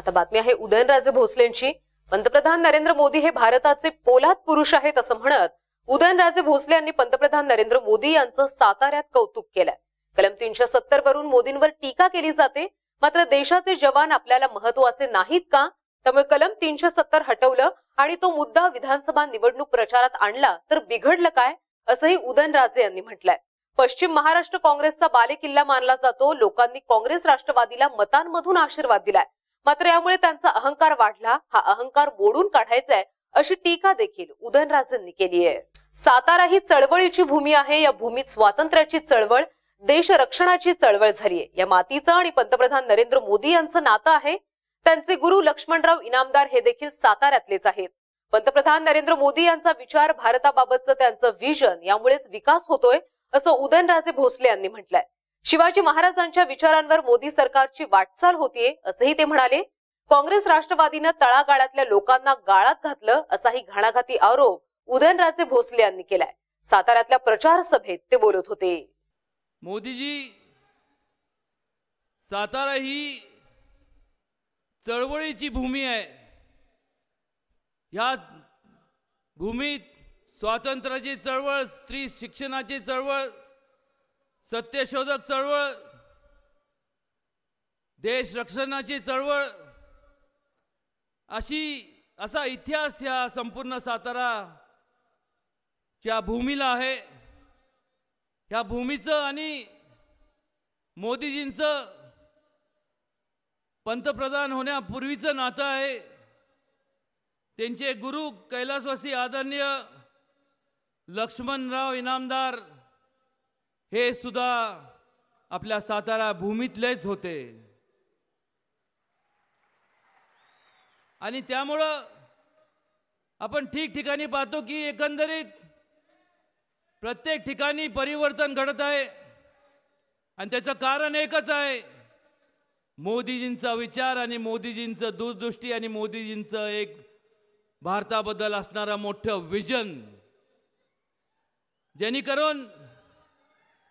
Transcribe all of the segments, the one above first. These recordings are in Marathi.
आता बातमी आहे उदयनराजे भोसलेंची पंतप्रधान नरेंद्र मोदी हे भारताचे पोलाद पुरुष आहेत असं म्हणत उदयनराजे भोसले यांनी पंतप्रधान नरेंद्र मोदी यांचं साताऱ्यात कौतुक केलंय कलम तीनशे सत्तर वरून मोदींवर टीका केली जाते मात्र देशाचे जवान आपल्याला महत्वाचे नाहीत का त्यामुळे कलम तीनशे सत्तर हटवलं आणि तो मुद्दा विधानसभा निवडणूक प्रचारात आणला तर बिघडलं काय असंही उदयनराजे यांनी म्हटलंय पश्चिम महाराष्ट्र काँग्रेसचा बालेकिल्ला मानला जातो लोकांनी काँग्रेस राष्ट्रवादीला मतांमधून आशीर्वाद दिलाय मात्र यामुळे त्यांचा अहंकार वाढला हा अहंकार मोडून काढायचा आहे अशी टीका देखील उदयनराजांनी केली आहे सातारा ही चळवळीची भूमी आहे या भूमीत स्वातंत्र्याची चळवळ देश रक्षणाची चळवळ झालीय या मातीचं आणि पंतप्रधान नरेंद्र मोदी यांचं नातं आहे त्यांचे गुरु लक्ष्मणराव इनामदार हे देखील साताऱ्यातलेच आहेत पंतप्रधान नरेंद्र मोदी यांचा विचार भारताबाबतचं त्यांचं व्हिजन यामुळेच विकास होतोय असं उदयनराजे भोसले यांनी म्हटलंय शिवाजी महाराजांच्या विचारांवर मोदी सरकारची वाटचाल होतीये असंही ते म्हणाले काँग्रेस राष्ट्रवादीनं तळागाळातल्या लोकांना गाळात घातलं असाही घाणाघाती आरोप उदयनराजे भोसले यांनी केलाय साताऱ्यातल्या प्रचार सभेत ते बोलत होते मोदीजी सातारा ही चळवळीची भूमी आहे या भूमीत स्वातंत्र्याची चळवळ स्त्री शिक्षणाची चळवळ सत्यशोधक चळवळ देश रक्षणाची चळवळ अशी असा इतिहास ह्या संपूर्ण साताराच्या भूमीला आहे ह्या भूमीचं आणि मोदीजींचं पंतप्रधान होण्यापूर्वीचं नातं आहे त्यांचे गुरु कैलासवासी आदरणीय लक्ष्मणराव इनामदार हे सुद्धा आपल्या सातारा भूमीतलेच होते आणि त्यामुळं आपण ठिकठिकाणी पाहतो की एकंदरीत प्रत्येक ठिकाणी परिवर्तन घडत आहे आणि त्याचं कारण एकच आहे मोदीजींचा विचार आणि मोदीजींचं दूरदृष्टी आणि मोदीजींचं एक भारताबद्दल असणारं मोठं विजन जेणेकरून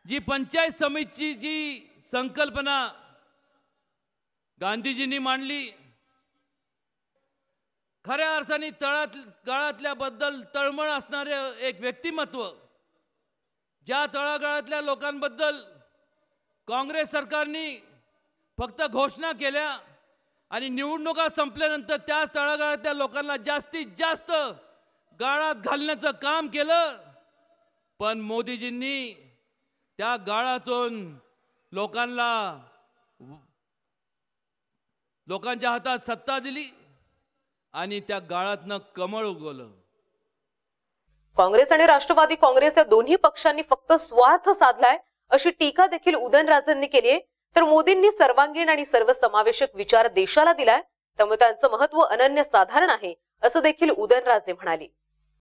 जी पंचायत समितीची जी संकल्पना गांधीजींनी मांडली खऱ्या अर्थाने तळात तळातल्याबद्दल तळमळ असणारे एक व्यक्तिमत्व ज्या तळागाळातल्या लोकांबद्दल काँग्रेस सरकारनी फक्त घोषणा केल्या आणि निवडणुका संपल्यानंतर त्या तळागाळातल्या लोकांना जास्तीत जास्त गाळात घालण्याचं काम केलं पण मोदीजींनी त्या गाळातून लोकांना लोकांच्या हातात सत्ता दिली आणि त्या गाळातनं कमळ उगवलं काँग्रेस आणि राष्ट्रवादी काँग्रेस या दोन्ही पक्षांनी फक्त स्वार्थ साधलाय अशी टीका देखील उदयनराजेंनी केली आहे तर मोदींनी सर्वांगीण आणि सर्वसमावेशक विचार देशाला दिलाय त्यामुळे त्यांचं महत्व अनन्य साधारण आहे असं देखील उदयनराजे म्हणाले